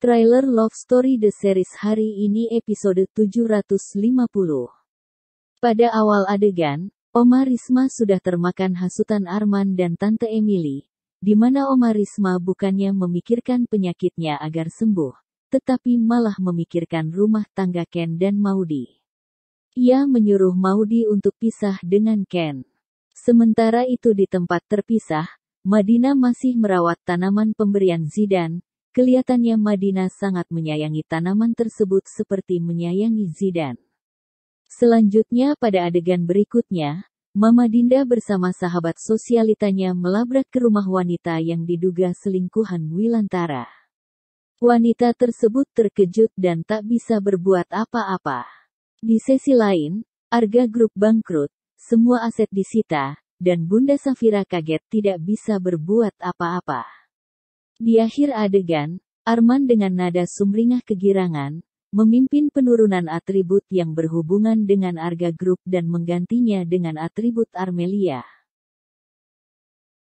Trailer Love Story The Series hari ini episode 750. Pada awal adegan, Oma Risma sudah termakan hasutan Arman dan Tante Emily, di mana Oma Risma bukannya memikirkan penyakitnya agar sembuh, tetapi malah memikirkan rumah tangga Ken dan Maudi. Ia menyuruh Maudi untuk pisah dengan Ken. Sementara itu di tempat terpisah, Madina masih merawat tanaman pemberian Zidan, Kelihatannya Madinah sangat menyayangi tanaman tersebut seperti menyayangi Zidan. Selanjutnya pada adegan berikutnya, Mama Dinda bersama sahabat sosialitanya melabrak ke rumah wanita yang diduga selingkuhan Wilantara. Wanita tersebut terkejut dan tak bisa berbuat apa-apa. Di sesi lain, Arga Group bangkrut, semua aset disita, dan Bunda Safira kaget tidak bisa berbuat apa-apa. Di akhir adegan, Arman dengan nada sumringah kegirangan, memimpin penurunan atribut yang berhubungan dengan Arga Group dan menggantinya dengan atribut Armelia.